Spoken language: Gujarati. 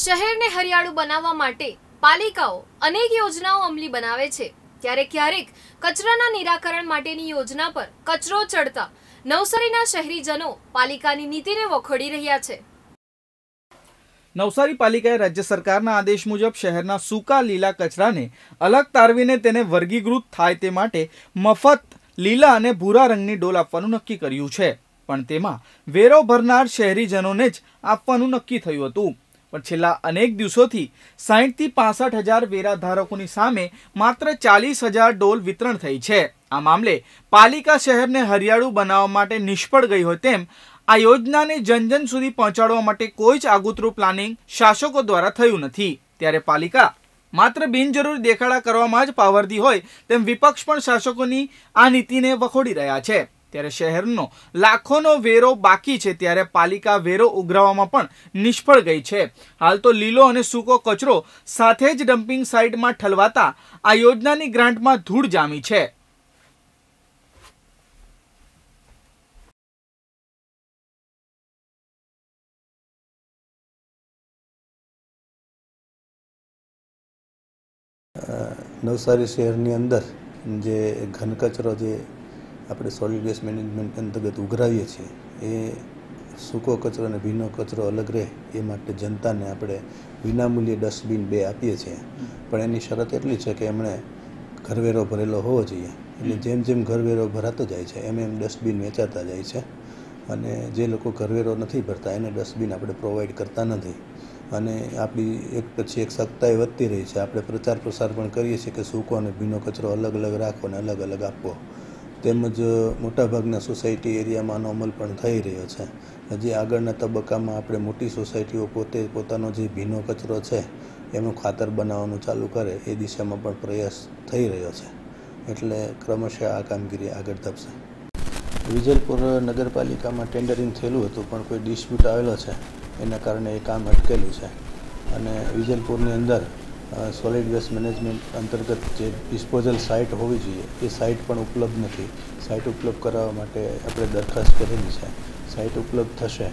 શહેરને હરિયાળું બનાવવા માટે પાલિકાઓ અનેક યોજનાઓ અમલી બનાવે છે ત્યારે ક્યારેક કચરાના નિરાકરણ માટેની યોજના પર કચરો ચડતા નવસારીના શહેરીજનો પાલિકાની નીતિને વખોડી રહ્યા છે નવસારી પાલિકાએ રાજ્ય સરકારના આદેશ મુજબ શહેરના સૂકા લીલા કચરાને અલગ તારવીને તેને વર્ગીકૃત થાય તે માટે મફત લીલા અને ભૂરા રંગની ડોલ આપવાનું નક્કી કર્યું છે પણ તેમાં વેરો ભરનાર શહેરીજનોને જ આપવાનું નક્કી થયું હતું પણ છેલ્લા અનેક દિવસોથી સાહીઠથી પાસઠ હજાર વેરાધારકોની સામે માત્ર ચાલીસ હજાર ડોલ વિતરણ થઈ છે આ મામલે પાલિકા શહેરને હરિયાળું બનાવવા માટે નિષ્ફળ ગઈ હોય તેમ આ યોજનાને જનજન સુધી પહોંચાડવા માટે કોઈ જ આગોતરું પ્લાનિંગ શાસકો દ્વારા થયું નથી ત્યારે પાલિકા માત્ર બિનજરૂરી દેખાડા કરવામાં જ પાવરતી હોય તેમ વિપક્ષ પણ શાસકોની આ નીતિને વખોડી રહ્યા છે ત્યારે શહેરનો લાખોનો વેરો બાકી છે ત્યારે પાલિકા વેરો ઉઘરાવવામાં પણ નિષ્ફળ ગઈ છે હાલ તો લીલો અને સૂકો કચરો સાથે જ ડમ્પિંગ સાઇટમાં ઠલવાતા આ યોજનાની ગ્રાન્ટમાં ધૂળ જામી છે નવસારી શહેરની અંદર જે ઘન કચરો જે આપણે સોલિડ વેસ્ટ મેનેજમેન્ટ અંતર્ગત ઉઘરાવીએ છીએ એ સૂકો કચરો અને ભીનો કચરો અલગ રહે એ માટે જનતાને આપણે વિનામૂલ્યે ડસ્ટબિન બે આપીએ છીએ પણ એની શરત એટલી છે કે એમણે ઘરવેરો ભરેલો હોવો જોઈએ એટલે જેમ જેમ ઘરવેરો ભરાતો જાય છે એમ એમ ડસ્ટબિન વેચાતા જાય છે અને જે લોકો ઘરવેરો નથી ભરતા એને ડસ્ટબિન આપણે પ્રોવાઈડ કરતા નથી અને આપણી એક પછી એક સત્તાએ વધતી રહી છે આપણે પ્રચાર પ્રસાર પણ કરીએ છીએ કે સૂકો અને ભીનો કચરો અલગ અલગ રાખવો અને અલગ અલગ આપવો તેમજ મોટાભાગના સોસાયટી એરિયામાં આનો અમલ પણ થઈ રહ્યો છે હજી આગળના તબક્કામાં આપણે મોટી સોસાયટીઓ પોતે પોતાનો જે ભીનો કચરો છે એનું ખાતર બનાવવાનું ચાલુ કરે એ દિશામાં પણ પ્રયાસ થઈ રહ્યો છે એટલે ક્રમશઃ આ કામગીરી આગળ ધપશે વિજલપુર નગરપાલિકામાં ટેન્ડરિંગ થયેલું હતું પણ કોઈ ડિસ્પ્યુટ આવેલો છે એના કારણે એ કામ અટકેલું છે અને વિજલપુરની અંદર સોલિડ વેસ્ટ મેનેજમેન્ટ અંતર્ગત જે ડિસ્પોઝલ સાઇટ હોવી જોઈએ એ સાઇટ પણ ઉપલબ્ધ નથી સાઇટ ઉપલબ્ધ કરાવવા માટે આપણે દરખાસ્ત કરેલી છે સાઇટ ઉપલબ્ધ થશે